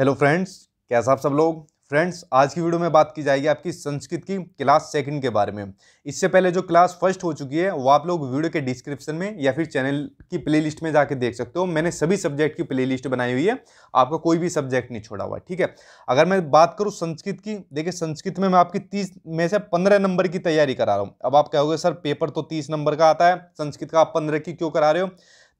hello friends कैसा आप सब लोग फ्रेंड्स आज की वीडियो में बात की जाएगी आपकी संस्कृत की क्लास सेकंड के बारे में इससे पहले जो क्लास फर्स्ट हो चुकी है वो आप लोग वीडियो के डिस्क्रिप्शन में या फिर चैनल की प्लेलिस्ट में जाके देख सकते हो मैंने सभी सब्जेक्ट की प्लेलिस्ट बनाई हुई है आपका कोई भी सब्जेक्ट नहीं छोड़ा हुआ ठीक है अगर मैं बात करूँ संस्कृत की देखिए संस्कृत में मैं आपकी तीस में से पंद्रह नंबर की तैयारी करा रहा हूँ अब आप कहोगे सर पेपर तो तीस नंबर का आता है संस्कृत का आप पंद्रह की क्यों करा रहे हो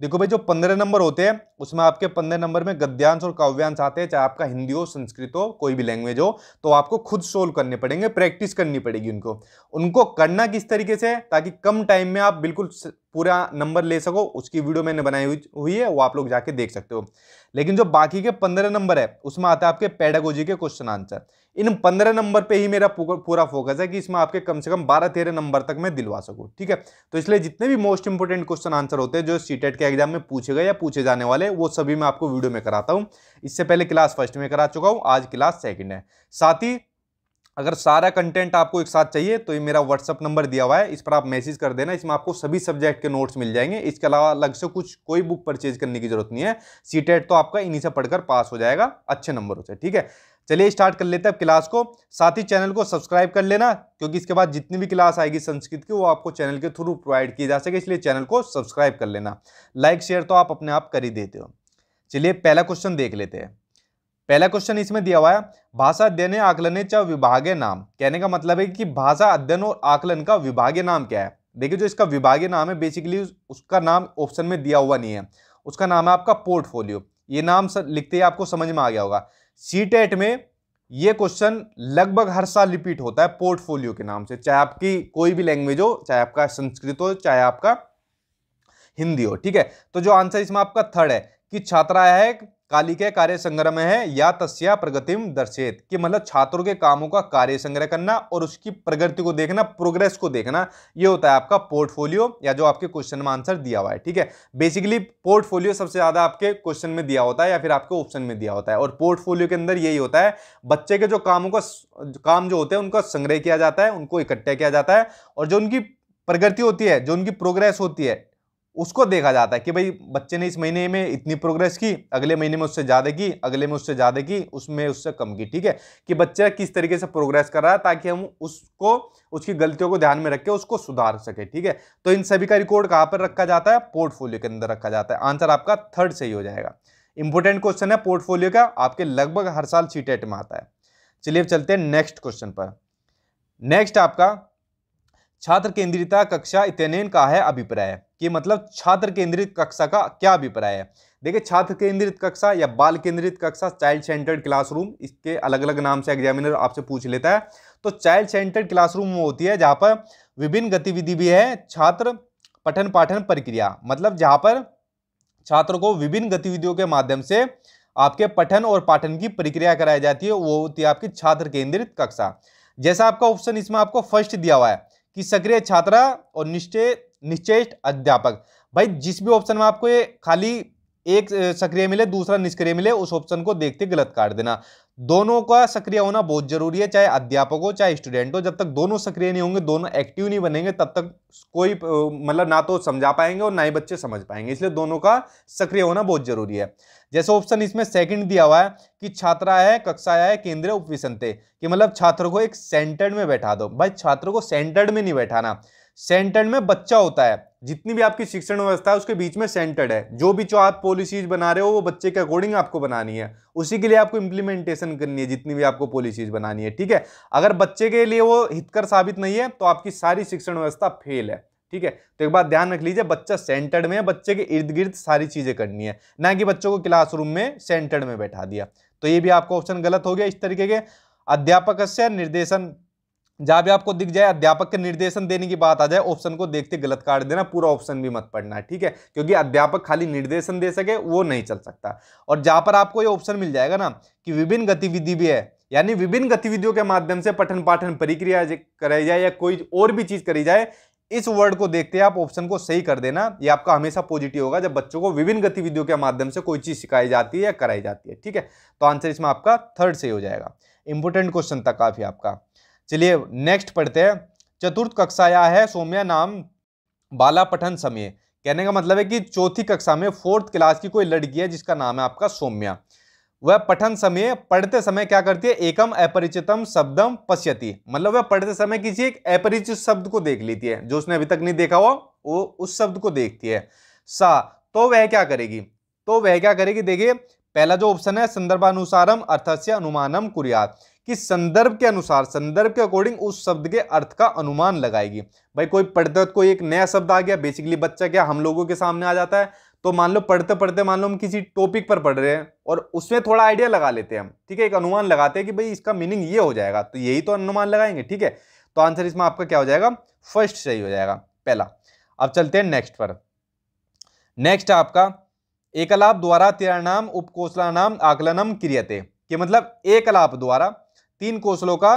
देखो भाई जो पंद्रह नंबर होते हैं उसमें आपके पंद्रह नंबर में गद्यांश और काव्यांश आते हैं चाहे आपका हिंदी हो संस्कृत हो कोई भी लैंग्वेज हो तो आपको खुद सोल्व करने पड़ेंगे प्रैक्टिस करनी पड़ेगी उनको उनको करना किस तरीके से ताकि कम टाइम में आप बिल्कुल पूरा नंबर ले सको उसकी वीडियो मैंने बनाई हुई है वो आप लोग जाके देख सकते हो लेकिन जो बाकी के पंद्रह नंबर है उसमें आता है आपके पैडागोजी के क्वेश्चन आंसर इन पंद्रह नंबर पे ही मेरा पूरा फोकस है कि इसमें आपके कम से कम बारह तेरह नंबर तक मैं दिलवा सकूँ ठीक है तो इसलिए जितने भी मोस्ट इंपोर्टेंट क्वेश्चन आंसर होते हैं जो सी e के एग्जाम में पूछे गए या पूछे जाने वाले वो सभी मैं आपको वीडियो में कराता हूँ इससे पहले क्लास फर्स्ट में करा चुका हूँ आज क्लास सेकेंड है साथ ही अगर सारा कंटेंट आपको एक साथ चाहिए तो ये मेरा व्हाट्सअप नंबर दिया हुआ है इस पर आप मैसेज कर देना इसमें आपको सभी सब्जेक्ट के नोट्स मिल जाएंगे इसके अलावा अलग से कुछ कोई बुक परचेज करने की जरूरत नहीं है सी तो आपका इन्हीं से पढ़कर पास हो जाएगा अच्छे नंबरों से ठीक है चलिए स्टार्ट कर लेते हैं अब क्लास को साथ ही चैनल को सब्सक्राइब कर लेना क्योंकि इसके बाद जितनी भी क्लास आएगी संस्कृत की वो आपको चैनल के थ्रू प्रोवाइड की जा सके इसलिए चैनल को सब्सक्राइब कर लेना लाइक शेयर तो आप अपने आप कर ही देते हो चलिए पहला क्वेश्चन देख लेते हैं पहला क्वेश्चन इसमें दिया हुआ है भाषा अध्ययन आकलन च विभागीय नाम कहने का मतलब है कि भाषा अध्ययन और आकलन का विभागीय नाम क्या है देखिए जो इसका विभागीय नाम है बेसिकली उसका नाम ऑप्शन में दिया हुआ नहीं है उसका नाम है आपका पोर्टफोलियो ये नाम सर लिखते ही आपको समझ में आ गया होगा सी टेट e में ये क्वेश्चन लगभग हर साल रिपीट होता है पोर्टफोलियो के नाम से चाहे आपकी कोई भी लैंग्वेज हो चाहे आपका संस्कृत हो चाहे आपका हिंदी हो ठीक है तो जो आंसर इसमें आपका थर्ड है कि छात्रा है काली कार्य संग्रह में है या तस्या प्रगतिम दर्शेत कि मतलब छात्रों के कामों का कार्य संग्रह करना और उसकी प्रगति को देखना प्रोग्रेस को देखना ये होता है आपका पोर्टफोलियो या जो आपके क्वेश्चन में आंसर दिया हुआ है ठीक है बेसिकली पोर्टफोलियो सबसे ज़्यादा आपके क्वेश्चन में दिया होता है या फिर आपके ऑप्शन में दिया होता है और पोर्टफोलियो के अंदर यही होता है बच्चे के जो कामों का काम जो होते हैं उनका संग्रह किया जाता है उनको इकट्ठा किया जाता है और जो उनकी प्रगति होती है जो उनकी प्रोग्रेस होती है उसको देखा जाता है कि भाई बच्चे ने इस महीने में इतनी प्रोग्रेस की अगले महीने में उससे ज़्यादा की अगले में उससे ज़्यादा की उसमें उससे कम की ठीक है कि बच्चा किस तरीके से प्रोग्रेस कर रहा है ताकि हम उसको उसकी गलतियों को ध्यान में रख के उसको सुधार सके ठीक है तो इन सभी का रिकॉर्ड कहाँ पर रखा जाता है पोर्टफोलियो के अंदर रखा जाता है आंसर आपका थर्ड सही हो जाएगा इंपॉर्टेंट क्वेश्चन है पोर्टफोलियो का आपके लगभग हर साल सीटेट e में आता है चलिए चलते हैं नेक्स्ट क्वेश्चन पर नेक्स्ट आपका छात्र केंद्रिता कक्षा इतने का है अभिप्राय कि मतलब छात्र केंद्रित कक्षा का क्या अभिप्राय है देखिए छात्र केंद्रित कक्षा या बाल केंद्रित कक्षा चाइल्ड सेंटर्ड क्लासरूम इसके अलग अलग नाम से एग्जामिनर आपसे पूछ लेता है तो चाइल्ड सेंटर्ड क्लासरूम वो होती है जहाँ पर विभिन्न गतिविधि भी है छात्र पठन पाठन प्रक्रिया मतलब जहाँ पर छात्रों को विभिन्न गतिविधियों के माध्यम से आपके पठन और पाठन की प्रक्रिया कराई जाती है वो होती है आपकी छात्र केंद्रित कक्षा जैसा आपका ऑप्शन इसमें आपको फर्स्ट दिया हुआ है कि सक्रिय छात्रा और निश्चय निश्चेष्ट अध्यापक भाई जिस भी ऑप्शन में आपको ये खाली एक सक्रिय मिले दूसरा निष्क्रिय मिले उस ऑप्शन को देखते गलत काट देना दोनों का सक्रिय होना बहुत जरूरी है चाहे अध्यापक हो चाहे स्टूडेंट हो जब तक दोनों सक्रिय नहीं होंगे दोनों एक्टिव नहीं बनेंगे तब तक कोई मतलब ना तो समझा पाएंगे और ना ही बच्चे समझ पाएंगे इसलिए दोनों का सक्रिय होना बहुत जरूरी है जैसे ऑप्शन इसमें सेकंड दिया हुआ है कि छात्रा है कक्षा है केंद्रीय उपविशनते कि मतलब छात्र को एक सेंटर्ड में बैठा दो भाई छात्र को सेंटर्ड में नहीं बैठाना सेंटर्ड में बच्चा होता है जितनी भी आपकी शिक्षण व्यवस्था है उसके बीच में सेंटर्ड है जो भी जो आप पॉलिसीज बना रहे हो वो बच्चे के अकॉर्डिंग आपको बनानी है उसी के लिए आपको इंप्लीमेंटेशन करनी है जितनी भी आपको पॉलिसीज बनानी है ठीक है अगर बच्चे के लिए वो हितकर साबित नहीं है तो आपकी सारी शिक्षण व्यवस्था फेल है ठीक है तो एक बात ध्यान रख लीजिए बच्चा सेंटर्ड में बच्चे के इर्द गिर्द सारी चीज़ें करनी है ना कि बच्चों को क्लासरूम में सेंटर्ड में बैठा दिया तो ये भी आपका ऑप्शन गलत हो गया इस तरीके के अध्यापक से निर्देशन जहां भी आपको दिख जाए अध्यापक के निर्देशन देने की बात आ जाए ऑप्शन को देखते गलत कार्ड देना पूरा ऑप्शन भी मत पढ़ना ठीक है क्योंकि अध्यापक खाली निर्देशन दे सके वो नहीं चल सकता और जहां पर आपको ये ऑप्शन मिल जाएगा ना कि विभिन्न गतिविधि भी है यानी विभिन्न गतिविधियों के माध्यम से पठन पाठन प्रक्रिया कराई जाए या कोई और भी चीज करी जाए इस वर्ड को देखते आप ऑप्शन को सही कर देना ये आपका हमेशा पॉजिटिव होगा जब बच्चों को विभिन्न गतिविधियों के माध्यम से कोई चीज सिखाई जाती है या कराई जाती है ठीक है तो आंसर इसमें आपका थर्ड सही हो जाएगा इंपोर्टेंट क्वेश्चन था काफी आपका चलिए नेक्स्ट पढ़ते हैं चतुर्थ कक्षा या है सौम्या नाम बाला पठन समय कहने का मतलब है कि चौथी कक्षा में फोर्थ क्लास की कोई लड़की है जिसका नाम है आपका सौम्या वह पठन समय पढ़ते समय क्या करती है एकम अपरिचितम शब्दम पश्यती मतलब वह पढ़ते समय किसी एक अपरिचित शब्द को देख लेती है जो उसने अभी तक नहीं देखा हो वो उस शब्द को देखती है सा तो वह क्या करेगी तो वह क्या करेगी देखिए पहला जो ऑप्शन है संदर्भानुसारम अर्थस्य अनुमानम कुरियात कि संदर्भ के अनुसार संदर्भ के अकॉर्डिंग उस शब्द के अर्थ का अनुमान लगाएगी भाई कोई पढ़ते कोई एक नया शब्द आ गया बेसिकली बच्चा क्या हम लोगों के सामने आ जाता है तो मान लो पढ़ते पढ़ते मान लो हम किसी टॉपिक पर पढ़ रहे हैं और उसमें थोड़ा आइडिया लगा लेते हैं हम ठीक है एक अनुमान लगाते हैं कि भाई इसका मीनिंग ये हो जाएगा तो यही तो अनुमान लगाएंगे ठीक है तो आंसर इसमें आपका क्या हो जाएगा फर्स्ट सही हो जाएगा पहला अब चलते हैं नेक्स्ट पर नेक्स्ट आपका एकलाप द्वारा तिरानाम उपकोसलानाम आकलनम क्रियते कि मतलब एकलाप द्वारा तीन कौशलों का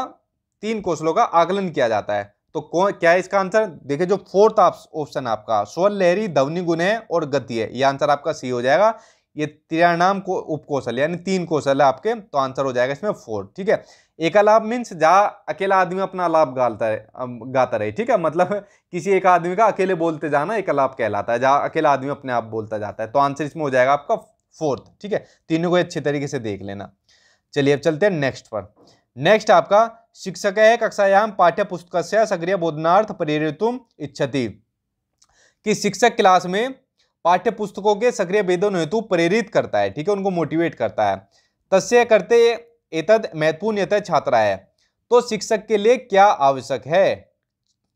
तीन कौशलों का आकलन किया जाता है तो क्या है इसका आंसर देखिए जो फोर्थ ऑप्शन आपका स्वर लहरी ध्वनि गुण है और गति है यह आंसर आपका सी हो जाएगा ये त्रियाणाम को उपकोशल यानी तीन कौशल है आपके तो आंसर हो जाएगा इसमें फोर ठीक है लाभ मीन्स जहाँ अकेला आदमी अपना लाभ गाता है गाता रहे ठीक है मतलब किसी एक आदमी का अकेले बोलते जाना लाभ कहलाता है जहाँ अकेला आदमी अपने आप बोलता जाता है तो आंसर इसमें हो जाएगा आपका फोर्थ ठीक है तीनों को अच्छे तरीके से देख लेना चलिए अब चलते हैं नेक्स्ट पर नेक्स्ट आपका शिक्षक है कक्षायाम पाठ्य पुस्तक से सक्रिय बोधनार्थ प्रेरित इच्छती कि शिक्षक क्लास में पाठ्य पुस्तकों के सक्रिय वेदन हेतु प्रेरित करता है ठीक है उनको मोटिवेट करता है तस्य करते एतद महत्वपूर्ण यथा छात्रा है तो शिक्षक के लिए क्या आवश्यक है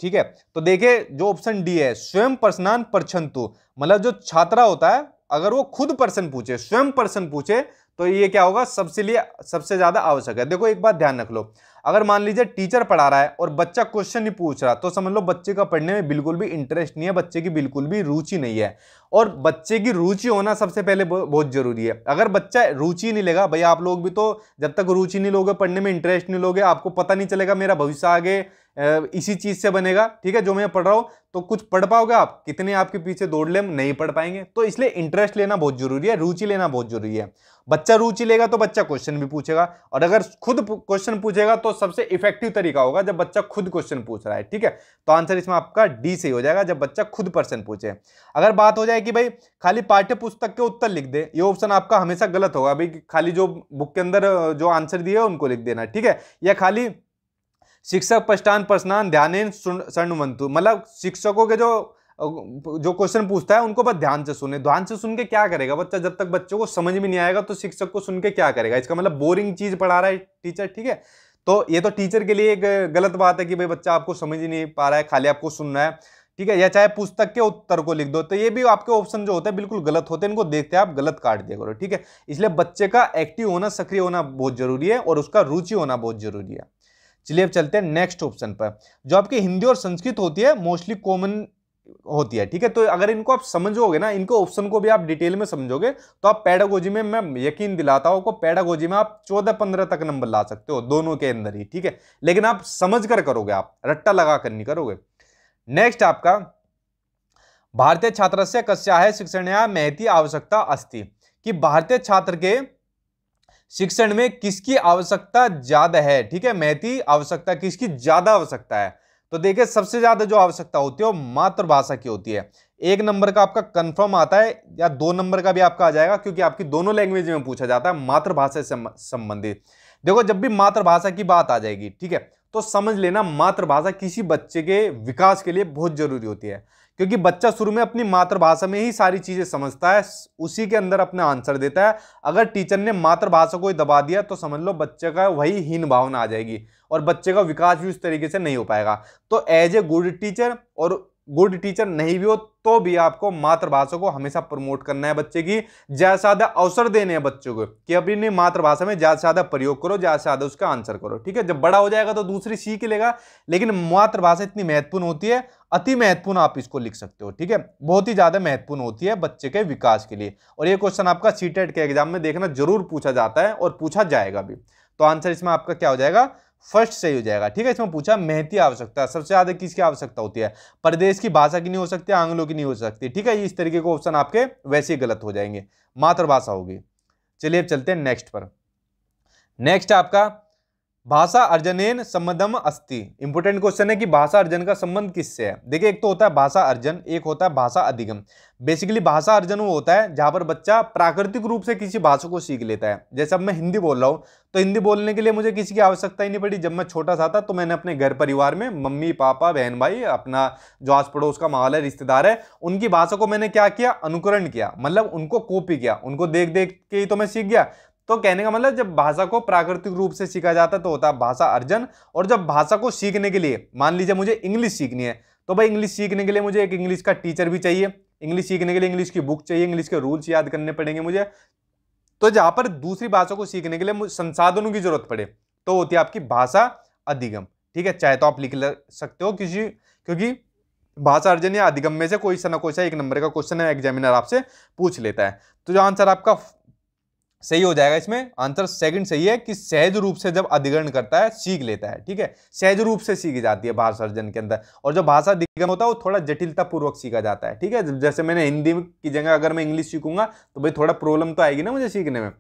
ठीक है तो देखिए जो ऑप्शन डी है स्वयं प्रश्नान प्रछंतु मतलब जो छात्रा होता है अगर वो खुद प्रश्न पूछे स्वयं प्रश्न पूछे तो ये क्या होगा सबसे लिए सबसे ज़्यादा आवश्यक है देखो एक बात ध्यान रख लो अगर मान लीजिए टीचर पढ़ा रहा है और बच्चा क्वेश्चन नहीं पूछ रहा तो समझ लो बच्चे का पढ़ने में बिल्कुल भी इंटरेस्ट नहीं है बच्चे की बिल्कुल भी रुचि नहीं है और बच्चे की रुचि होना सबसे पहले बहुत जरूरी है अगर बच्चा रुचि नहीं लेगा भैया आप लोग भी तो जब तक रुचि नहीं लोगे पढ़ने में इंटरेस्ट नहीं लोगे आपको पता नहीं चलेगा मेरा भविष्य आगे इसी चीज़ से बनेगा ठीक है जो मैं पढ़ रहा हूँ तो कुछ पढ़ पाओगे आप कितने आपके पीछे दौड़ ले नहीं पढ़ पाएंगे तो इसलिए इंटरेस्ट लेना बहुत जरूरी है रुचि लेना बहुत जरूरी है बच्चा रुचि लेगा तो बच्चा क्वेश्चन भी पूछेगा और अगर खुद क्वेश्चन पूछेगा तो सबसे इफेक्टिव तरीका होगा जब बच्चा खुद क्वेश्चन पूछ रहा है ठीक है तो आंसर इसमें आपका डी से हो जाएगा जब बच्चा खुद पर्सन पूछे अगर बात हो जाए कि भाई खाली पाठ्य पुस्तक के उत्तर लिख दे ये ऑप्शन आपका हमेशा गलत होगा भाई खाली जो बुक के अंदर जो आंसर दिए उनको लिख देना ठीक है या खाली शिक्षक पष्टान प्रश्नान ध्यान स्वर्णवंतु मतलब शिक्षकों के जो जो क्वेश्चन पूछता है उनको बस ध्यान से सुने ध्यान से सुन के क्या करेगा बच्चा जब तक बच्चों को समझ में नहीं आएगा तो शिक्षक को सुन के क्या करेगा इसका मतलब बोरिंग चीज़ पढ़ा रहा है टीचर ठीक है तो ये तो टीचर के लिए एक गलत बात है कि भाई बच्चा आपको समझ ही नहीं पा रहा है खाली आपको सुनना है ठीक है या चाहे पुस्तक के उत्तर को लिख दो तो ये भी आपके ऑप्शन जो होते हैं बिल्कुल गलत होते हैं इनको देखते हैं आप गलत काट दिया करो ठीक है इसलिए बच्चे का एक्टिव होना सक्रिय होना बहुत जरूरी है और उसका रुचि होना बहुत जरूरी है चलिए अब चलते हैं नेक्स्ट ऑप्शन पर जो आपकी हिंदी और संस्कृत होती है मोस्टली कॉमन होती है ठीक है तो अगर इनको आप समझोगे ना इनको ऑप्शन को भी आप डिटेल में समझोगे तो आप पैडागोजी में मैं यकीन दिलाता हूं पैडागोजी में आप चौदह पंद्रह तक नंबर ला सकते हो दोनों के अंदर ही ठीक है लेकिन आप समझ कर करोगे आप रट्टा लगा कर नहीं करोगे नेक्स्ट आपका भारतीय छात्र से कस्या है शिक्षण या महती आवश्यकता अस्थि कि भारतीय छात्र के शिक्षण में किसकी आवश्यकता ज्यादा है ठीक है मैथी आवश्यकता किसकी ज्यादा आवश्यकता है तो देखिए सबसे ज्यादा जो आवश्यकता होती है वो मातृभाषा की होती है एक नंबर का आपका कंफर्म आता है या दो नंबर का भी आपका आ जाएगा क्योंकि आपकी दोनों लैंग्वेज में पूछा जाता है मातृभाषा से संबंधित देखो जब भी मातृभाषा की बात आ जाएगी ठीक है तो समझ लेना मातृभाषा किसी बच्चे के विकास के लिए बहुत ज़रूरी होती है क्योंकि बच्चा शुरू में अपनी मातृभाषा में ही सारी चीज़ें समझता है उसी के अंदर अपना आंसर देता है अगर टीचर ने मातृभाषा को ही दबा दिया तो समझ लो बच्चे का वही हीन भावना आ जाएगी और बच्चे का विकास भी उस तरीके से नहीं हो पाएगा तो एज ए गुड टीचर और गुड टीचर नहीं भी हो तो भी आपको मातृभाषा को हमेशा प्रमोट करना है बच्चे की ज़्यादा से ज़्यादा अवसर देने हैं बच्चों को कि अपनी मातृभाषा में ज़्यादा से ज़्यादा प्रयोग करो ज़्यादा से ज़्यादा उसका आंसर करो ठीक है जब बड़ा हो जाएगा तो दूसरी सीख लेगा लेकिन मातृभाषा इतनी महत्वपूर्ण होती है अति महत्वपूर्ण आप इसको लिख सकते हो ठीक है बहुत ही ज़्यादा महत्वपूर्ण होती है बच्चे के विकास के लिए और ये क्वेश्चन आपका सीटेट e के एग्जाम में देखना जरूर पूछा जाता है और पूछा जाएगा भी तो आंसर इसमें आपका क्या हो जाएगा फर्स्ट सही हो जाएगा ठीक है इसमें पूछा मेहती आवश्यकता सबसे ज़्यादा किसकी आवश्यकता होती है प्रदेश की भाषा की नहीं हो सकती आंग्लों की नहीं हो सकती ठीक है इस तरीके के ऑप्शन आपके वैसे ही गलत हो जाएंगे मातृभाषा होगी चलिए अब चलते हैं नेक्स्ट पर नेक्स्ट आपका भाषा अर्जनेन संबंधम अस्ति इंपोर्टेंट क्वेश्चन है कि भाषा अर्जन का संबंध किससे है देखिए एक तो होता है भाषा अर्जन एक होता है भाषा अधिगम बेसिकली भाषा अर्जन वो होता है जहाँ पर बच्चा प्राकृतिक रूप से किसी भाषा को सीख लेता है जैसे अब मैं हिंदी बोल रहा हूँ तो हिंदी बोलने के लिए मुझे किसी की आवश्यकता ही नहीं पड़ी जब मैं छोटा सा था तो मैंने अपने घर परिवार में मम्मी पापा बहन भाई अपना जो आस पड़ोस का माहौल है रिश्तेदार है उनकी भाषा को मैंने क्या किया अनुकरण किया मतलब उनको कॉपी किया उनको देख देख के ही तो मैं सीख गया तो कहने का मतलब जब भाषा को प्राकृतिक रूप से सीखा जाता है तो होता है भाषा अर्जन और जब भाषा को सीखने के लिए मान लीजिए मुझे इंग्लिश सीखनी है तो भाई इंग्लिश सीखने के लिए मुझे एक इंग्लिश का टीचर भी चाहिए इंग्लिश सीखने के लिए इंग्लिश की बुक चाहिए इंग्लिश के रूल्स याद करने पड़ेंगे मुझे तो जहाँ पर दूसरी भाषा को सीखने के लिए संसाधनों की जरूरत पड़े तो होती है आपकी भाषा अधिगम ठीक है चाहे तो आप लिख सकते हो किसी क्योंकि भाषा अर्जन या अधिगम में से कोई सा ना कोई सा एक नंबर का क्वेश्चन है एग्जामिनर आपसे पूछ लेता है तो जो आंसर आपका सही हो जाएगा इसमें आंसर सेकंड सही है कि सहज रूप से जब अधिग्रहण करता है सीख लेता है ठीक है सहज रूप से सीखी जाती है भाषा सर्जन के अंदर और जो भाषा अधिग्रहण होता है वो थोड़ा जटिलता पूर्वक सीखा जाता है ठीक है जैसे मैंने हिंदी की जगह अगर मैं इंग्लिश सीखूंगा तो भाई थोड़ा प्रॉब्लम तो आएगी ना मुझे सीखने में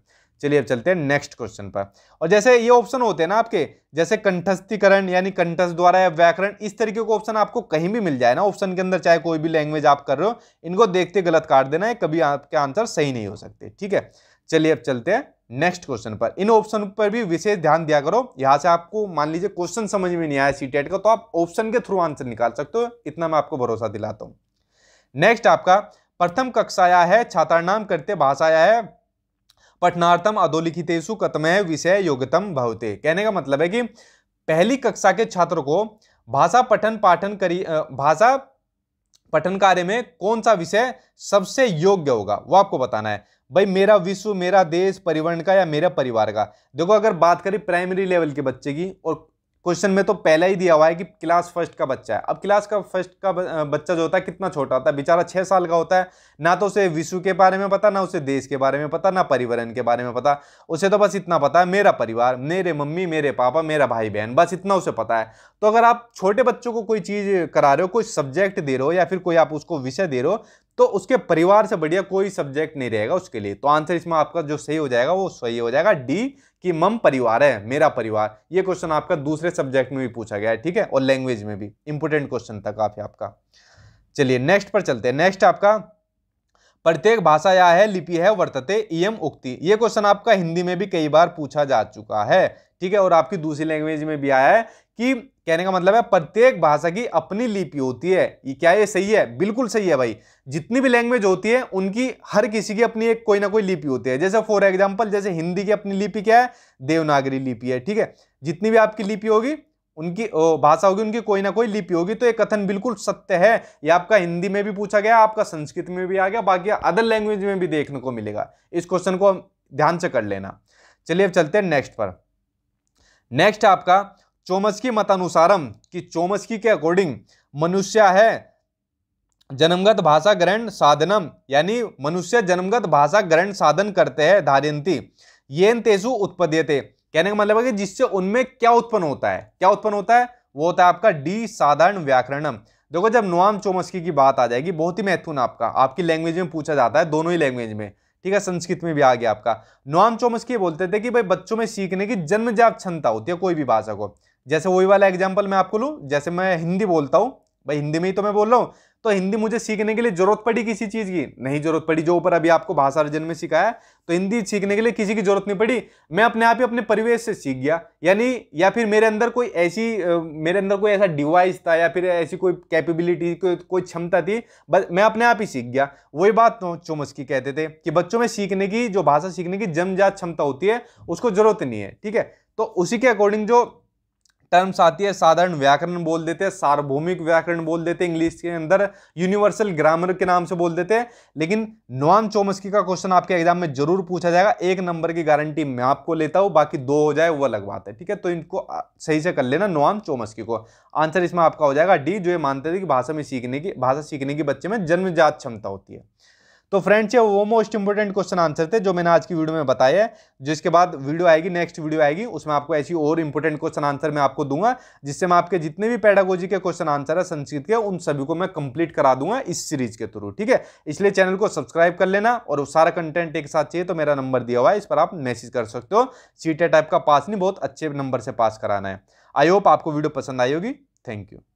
चलिए अब चलते हैं नेक्स्ट क्वेश्चन पर और जैसे ये ऑप्शन होते हैं ना आपके जैसे कंठस्थीकरण यानी कंठस्थ द्वारा या व्याकरण इस तरीके का ऑप्शन आपको कहीं भी मिल जाए ना ऑप्शन के अंदर चाहे कोई भी लैंग्वेज आप कर रहे हो इनको देखते गलत काट देना है कभी आपके आंसर सही नहीं हो सकते ठीक है चलिए अब चलते हैं नेक्स्ट क्वेश्चन पर इन ऑप्शन पर भी विशेष ध्यान दिया करो यहां से आपको मान लीजिए क्वेश्चन समझ में नहीं आया सीटेट e का तो आप ऑप्शन के थ्रू आंसर निकाल सकते हो इतना मैं आपको भरोसा दिलाता हूँ नेक्स्ट आपका प्रथम आया है नाम करते भाषाया है पठनार्थम अधोलिखितेशु कतम है विषय योग्यतम भवते कहने का मतलब है कि पहली कक्षा के छात्र को भाषा पठन पाठन करी भाषा पठन कार्य में कौन सा विषय सबसे योग्य होगा वो आपको बताना है भाई मेरा विश्व मेरा देश परिवहन का या मेरा परिवार का देखो अगर बात करें प्राइमरी लेवल के बच्चे की और क्वेश्चन में तो पहला ही दिया हुआ है कि क्लास फर्स्ट का बच्चा है अब क्लास का फर्स्ट का बच्चा जो होता है कितना छोटा होता है बेचारा छः साल का होता है ना तो उसे विश्व के बारे में पता ना उसे देश के बारे में पता ना परिवहन के बारे में पता उसे तो बस इतना पता है मेरा परिवार मेरे मम्मी मेरे पापा मेरा भाई बहन बस इतना उसे पता है तो अगर आप छोटे बच्चों को कोई चीज़ करा रहे हो कोई सब्जेक्ट दे रहे हो या फिर कोई आप उसको विषय दे रहे हो तो उसके परिवार से बढ़िया कोई सब्जेक्ट नहीं रहेगा उसके लिए तो आंसर इसमें आपका जो सही हो जाएगा वो सही हो जाएगा डी कि मम परिवार है मेरा परिवार ये क्वेश्चन आपका दूसरे सब्जेक्ट में भी पूछा गया है ठीक है और लैंग्वेज में भी इंपोर्टेंट क्वेश्चन था काफ़ी आपका चलिए नेक्स्ट पर चलते हैं नेक्स्ट आपका प्रत्येक भाषा या है लिपि है वर्तते इम उक्ति ये क्वेश्चन आपका हिंदी में भी कई बार पूछा जा चुका है ठीक है और आपकी दूसरी लैंग्वेज में भी आया है कि कहने का मतलब है प्रत्येक भाषा की अपनी लिपि होती है ये क्या ये सही है बिल्कुल सही है भाई जितनी भी लैंग्वेज होती है उनकी हर किसी की अपनी एक कोई ना कोई लिपि होती है जैसे फॉर एग्जाम्पल जैसे हिंदी की अपनी लिपि क्या है देवनागरी लिपि है ठीक है जितनी भी आपकी लिपि होगी उनकी भाषा होगी उनकी कोई ना कोई लिपि होगी तो ये कथन बिल्कुल सत्य है ये आपका हिंदी में भी पूछा गया आपका संस्कृत में भी आ गया बाकी अदर लैंग्वेज में भी देखने को मिलेगा इस क्वेश्चन को ध्यान से कर लेना चलिए अब चलते हैं नेक्स्ट पर नेक्स्ट आपका चोमस्की मतानुसारम कि चोमस्की के अकॉर्डिंग मनुष्य है जन्मगत भाषा ग्रहण साधनम यानी मनुष्य जन्मगत भाषा ग्रहण साधन करते हैं धारियंती येन तेजु उत्पद्य कहने का मतलब है कि जिससे उनमें क्या उत्पन्न होता है क्या उत्पन्न होता है वो होता है आपका डी साधारण व्याकरणम देखो जब नोआम चोमस्की की बात आ जाएगी बहुत ही महत्वपूर्ण आपका आपकी लैंग्वेज में पूछा जाता है दोनों ही लैंग्वेज में ठीक है संस्कृत में भी आ गया आपका नोआम चोमस्की बोलते थे कि भाई बच्चों में सीखने की जन्मजात क्षमता होती है कोई भी भाषा को जैसे वही वाला एग्जाम्पल मैं आपको लूँ जैसे मैं हिंदी बोलता हूँ भाई हिंदी में ही तो मैं बोल रहा हूँ तो हिंदी मुझे सीखने के लिए जरूरत पड़ी किसी चीज़ की नहीं जरूरत पड़ी जो ऊपर अभी आपको भाषा अर्जन में सिखाया तो हिंदी सीखने के लिए किसी की जरूरत नहीं पड़ी मैं अपने आप ही अपने परिवेश से सीख गया यानी या फिर मेरे अंदर कोई ऐसी मेरे अंदर कोई ऐसा डिवाइस था या फिर ऐसी कोई कैपेबिलिटी कोई कोई क्षमता थी बस मैं अपने आप ही सीख गया वही बात तो चोमस की कहते थे कि बच्चों में सीखने की जो भाषा सीखने की जमजात क्षमता होती है उसको जरूरत नहीं है ठीक है तो उसी के अकॉर्डिंग जो टर्म्स आती है साधारण व्याकरण बोल देते हैं सार्वभौमिक व्याकरण बोल देते हैं इंग्लिश के अंदर यूनिवर्सल ग्रामर के नाम से बोल देते हैं लेकिन नॉन चोमस्की का क्वेश्चन आपके एग्जाम में जरूर पूछा जाएगा एक नंबर की गारंटी मैं आपको लेता हूँ बाकी दो हो जाए वो अलग बात है ठीक है तो इनको सही से कर लेना नोआन चोमस्की को आंसर इसमें आपका हो जाएगा डी जो ये मानते थे कि भाषा में सीखने की भाषा सीखने की बच्चे में जन्मजात क्षमता होती है तो फ्रेंड्स ये वो मोस्ट इंपॉर्टेंट क्वेश्चन आंसर थे जो मैंने आज की वीडियो में बताया है जिसके बाद वीडियो आएगी नेक्स्ट वीडियो आएगी उसमें आपको ऐसी और इंपॉर्टेंट क्वेश्चन आंसर मैं आपको दूंगा जिससे मैं आपके जितने भी पैडागोजी के क्वेश्चन आंसर है संस्कृत के उन सभी को मैं कंप्लीट करा दूंगा इस सीरीज के थ्रू ठीक है इसलिए चैनल को सब्सक्राइब कर लेना और सारा कंटेंट एक साथ चाहिए तो मेरा नंबर दिया हुआ है इस पर आप मैसेज कर सकते हो सीटे टाइप का पास नहीं बहुत अच्छे नंबर से पास कराना है आई होप आपको वीडियो पसंद आई होगी थैंक यू